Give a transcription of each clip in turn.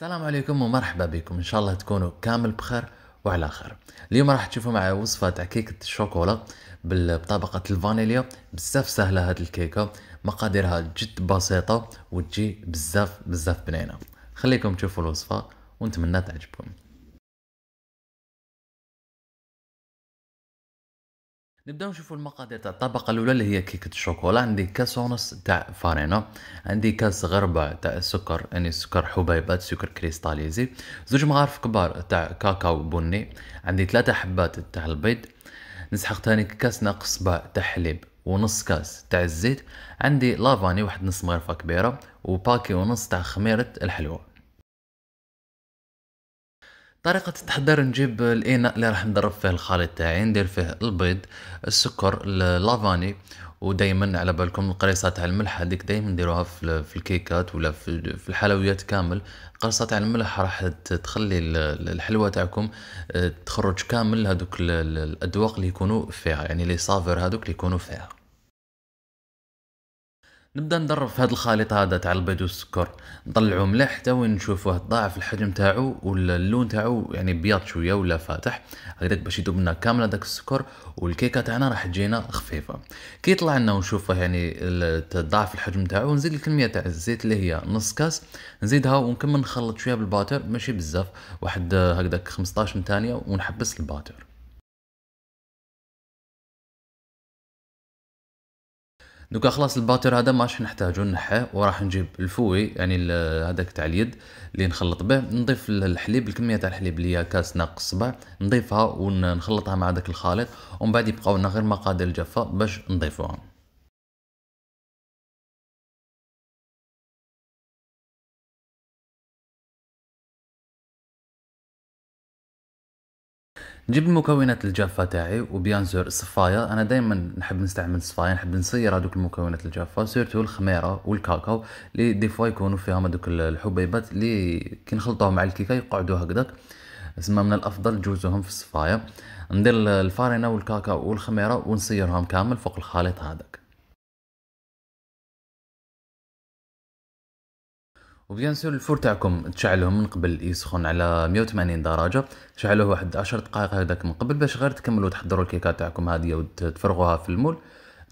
السلام عليكم ومرحبا بكم ان شاء الله تكونوا كامل بخير وعلى خير اليوم راح تشوفوا معي وصفة تاع كيكة الشوكولا بطبقة الفانيليا بزاف سهلة هاد الكيكة مقاديرها جد بسيطة وتجي بزاف بزاف بنينة خليكم تشوفوا الوصفة ونتمنى تعجبكم نبداو نشوفوا المقادير تاع الطبقه الاولى اللي هي كيكه الشوكولا عندي كاس ونص تاع فارينة عندي كاس غربه تاع سكر يعني سكر حبيبات سكر كريستاليزي زوج مغارف كبار تاع كاكاو بني عندي ثلاثه حبات تاع البيض نسحق تاني كاس ناقص سبع تاع حليب ونص كاس تاع الزيت عندي لافاني واحد نص مغرفه كبيره وباكي ونص تاع خميره الحلوى طريقة التحضير نجيب الإناء اللي راح نضرب فيه الخليط تاعي ندير فيه البيض السكر لافاني ودائما على بالكم القريصه تاع الملح هذيك دائما نديروها في الكيكات ولا في الحلويات كامل قرصة تاع الملح راح تخلي الحلوه تاعكم آه، تخرج كامل هذوك الادواق اللي يكونوا فيها يعني لي صافر هذوك اللي يكونوا فيها نبدا ندرب في هذا الخليط هذا تاع البيض والسكر نطلعو مليح حتى وين نشوفوه ضاعف الحجم تاعو ولا اللون تاعو يعني بياض شويه ولا فاتح هكذاك باش يذوب لنا كامل هذاك السكر والكيكه تاعنا راح تجينا خفيفه كي يطلع لنا ونشوفوه يعني ضاعف الحجم تاعو نزيد الكميه تاع الزيت اللي هي نص كاس نزيدها ونكمل نخلط شويه بالباتر ماشي بزاف واحد هكذاك 15 ثانيه ونحبس الباتر دوكا خلاص الباتر هذا ماش نحتاجو نحاه وراح نجيب الفوي يعني هذاك تاع اليد اللي نخلط به نضيف الحليب الكميه تاع الحليب اللي هي كاس ناقص صبع نضيفها ونخلطها مع داك الخليط ومن بعد يبقاو لنا غير مقادير الجافه باش نضيفوها نجيب المكونات الجافه تاعي وبيان سور الصفايه انا دائما نحب نستعمل الصفايه نحب نصير هذوك المكونات الجافه سيرتو الخميره والكاكاو اللي دي فوا يكونوا فيهم هذوك الحبيبات اللي كي نخلطوهم مع الكيكه يقعدوا هكذاك تسمى من الافضل جوزهم في الصفايه ندير الفارينه والكاكاو والخميره ونصيرهم كامل فوق الخليط هذاك وبيان سور الفور تاعكم تشعلوه من قبل يسخن على 180 درجة تشعلوه واحد 10 دقائق هذاك من قبل باش غير تكملوا تحضروا الكيكة تاعكم هادية وتفرغوها في المول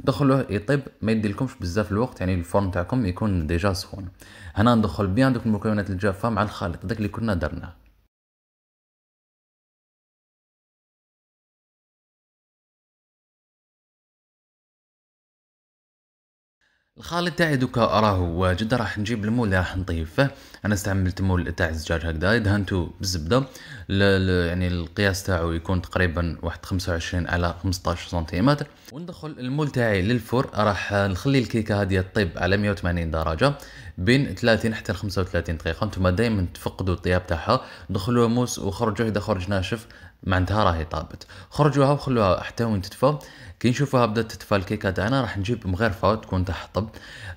دخلوه يطيب ما يديلكمش بزاف الوقت يعني الفرن تاعكم يكون ديجا سخون هنا ندخل بيان دوك المكونات الجافة مع الخليط داك اللي كنا درناه الخالد تاعي دوكا راه واجد راح نجيب المول راح نطيب انا استعملت مول تاع الزجاج هكذا دهنته بالزبده يعني القياس تاعو يكون تقريبا واحد 25 على 15 سنتيمتر وندخل المول تاعي للفرن راح نخلي الكيكه هذه تطيب على 180 درجه بين 30 حتى 35 دقيقه انتم دائما تفقدوا الطياب تاعها دخلوها موس وخرجوه اذا خرج ناشف معناتها راهي طابت خرجوها وخلوها حتى وين تدفى كي نشوفوها بدات تدفى الكيكه تاعنا راح نجيب مغرفه تكون تحطب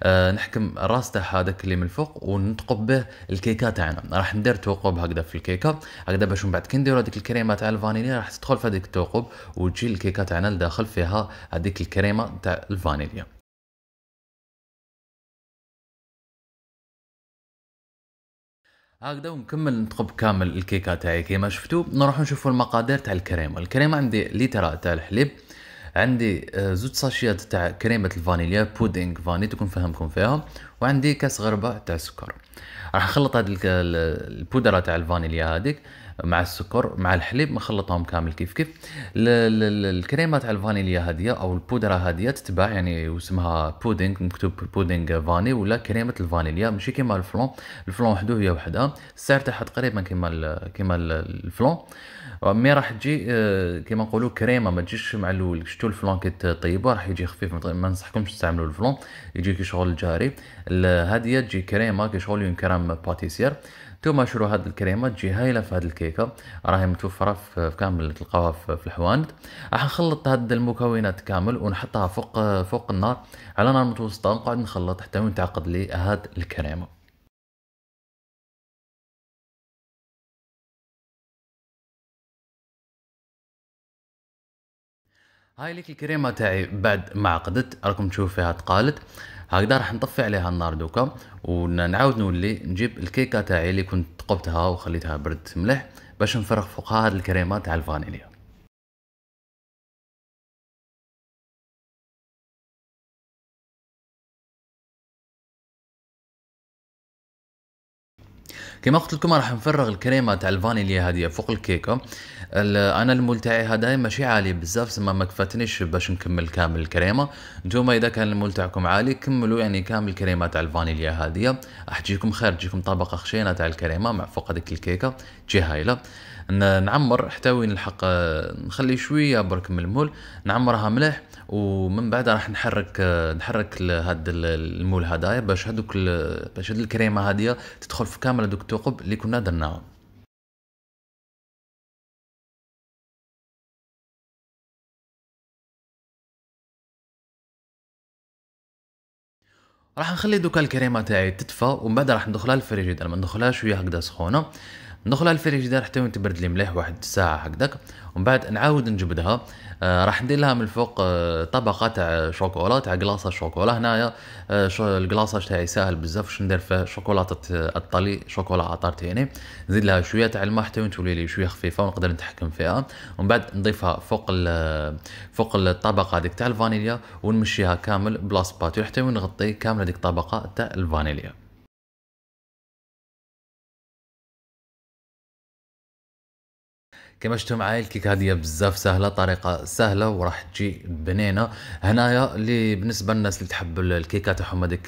أه نحكم الراس تاعها هذاك اللي من الفوق ونتقب به الكيكه تاعنا راح ندير ثقوب هكذا في الكيكه هكذا باش من بعد كي نديرو هذيك الكريمه تاع الفانيليا راح تدخل في هذيك الثقوب وتجي الكيكه تاعنا لداخل فيها هذيك الكريمه تاع الفانيليا هكذا ونكمل نثقب كامل الكيكه تاعي كيما شفتو نروحو نشوفو المقادير تاع الكريمه الكريمه عندي ليترا تاع الحليب عندي آه، زوج ساشيات تاع كريمه الفانيليا بودينغ فاني تكون فهمكم فيها وعندي كاس غربة تاع سكر راح نخلط هاد البودرة تاع الفانيليا هذيك مع السكر مع الحليب نخلطهم كامل كيف كيف الكريمه تاع الفانيليا هاديه او البودره هاديه تتباع يعني واسمها بودينغ مكتوب بودينغ فاني ولا كريمه الفانيليا ماشي كيما الفلون الفلون وحده هي وحدها السعر تاعها تقريبا كيما كيما الفلون مي راح تجي آه، كيما نقولوا كريمه ما تجيش مع الاول شفتوا الفلون كي تطيبوه راح يجي خفيف ما ننصحكمش تستعملوا الفلون يجي كي شغل جاري هذه تجي كريمه كي شغل كريم باتيسير توما شرو هاد الكريمه تجي هايله في هاد الكيكه راهي متوفره في كامل تلقاوها في الحواند راح نخلط هاد المكونات كامل ونحطها فوق فوق النار على نار متوسطه ونقعد نخلط حتى وين تعقد لي هاد الكريمه هاي ليك الكريمه تاعي بعد ما عقدت راكم تشوفوا فيها تقالت هكذا راح نطفي عليها النار دوكا ونعاود نولي نجيب الكيكه تاعي اللي كنت قبتها وخليتها برد مليح باش نفرغ فوقها هاد الكريمه تاع الفانيليا كما قلت لكم راح نفرغ الكريمه تاع الفانيليا هذه فوق الكيكه انا المول تاعي هذا ماشي عالي بزاف سما ما كفاتنيش باش نكمل كامل الكريمه نتوما اذا كان المول تاعكم عالي كملوا يعني كامل الكريمه تاع الفانيليا هذه راح تجيكم خير تجيكم طبقه خشينه تاع الكريمه مع فوق هذيك الكيكه تجي هايله نعمر حتى وين نلحق نخلي شويه برك من المول نعمرها مليح ومن بعد راح نحرك نحرك هاد المول هذايا باش هذوك باش هاد الكريمه هذه تدخل في كامل هذوك توقب اللي كنا درناهم راح نخلي دوكا الكريمه تاعي تدفى ومن بعد راح ندخلها للفريجيدير ما ندخلهاش وهي هكذا سخونه ندخلها الفريجيدار حتى وين تبرد لي مليح واحد الساعه هكذاك ومن بعد نعاود نجبدها آه، راح ندير لها من الفوق آه، طبقه تاع شوكولا تاع كلاصه شوكولا هنايا آه، الكلاصه تاعي ساهل بزاف واش ندير فيه شوكولاطه الطلي شوكولا تاني نزيد لها شويه تاع الماء حتى وين تولي لي شويه خفيفه ونقدر نتحكم فيها ومن بعد نضيفها فوق فوق الطبقه هذيك تاع الفانيليا ونمشيها كامل بلا سباتول حتى وين نغطي كامل هذيك الطبقه تاع الفانيليا كما شفتوا معايا الكيك هذه بزاف سهله طريقه سهله وراح تجي بنينه هنايا اللي بالنسبه للناس اللي تحب الكيكه تاعهم هذيك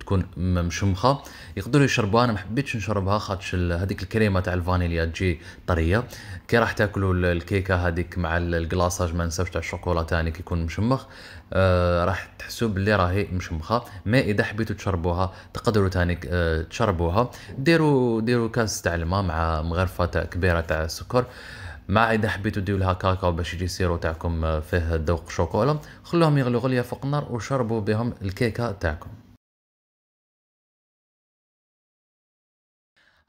تكون مشمخه يقدروا يشربوها انا ما حبيتش نشربها خاطش هذيك الكريمه تاع الفانيليا تجي طريه كي راح تاكلوا الكيكه هذيك مع الكلاصاج ما نساوش تاع الشوكولا تاني يعني يكون مشمخ آه راح تحسوا باللي راهي مشمخه ما اذا حبيتوا تشربوها تقدروا ثاني آه تشربوها ديروا ديروا كاس تاع الماء مع مغرفه تاع كبيره تاع السكر ما عاد حبيتوا ديروا لها كاكاو باش يجي سيرو تاعكم آه، فيه ذوق شوكولا خلوهم يغلوا غليا فوق النار وشربوا بهم الكيكه تاعكم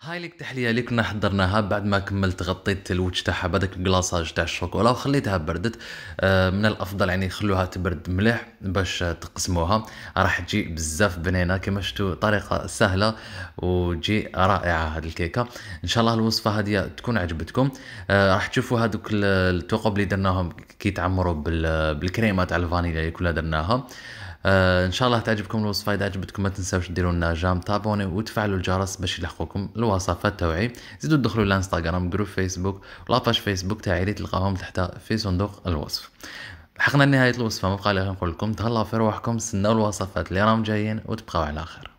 هاي لك تحليه كنا حضرناها بعد ما كملت غطيت الوجه تاعها بهذاك الكلاصاج تاع الشوكولا وخليتها بردت آه، من الافضل يعني خلوها تبرد مليح باش تقسموها راح تجي بزاف بنينه كما شفتوا طريقه سهله وتجي رائعه هاد الكيكه ان شاء الله الوصفه هذه تكون عجبتكم آه، راح تشوفوا هذوك الثقوب اللي درناهم كي تعمروا بالكريمه تاع الفانيليا اللي كنا درناها آه، ان شاء الله تعجبكم الوصفه اذا عجبتكم ما تنساوش ديروا لنا جام تابوني وتفعلوا الجرس باش يلحقوكم الوصفات تاوعي زيدوا تدخلوا الانستغرام جروب فيسبوك لاباج فيسبوك تاعي اللي تلقاهم تحت في صندوق الوصف حقنا لنهايه الوصفه ما بقى نقول لكم تهلاو في روحكم استناو الوصفات اللي راهم جايين وتبقاو على خير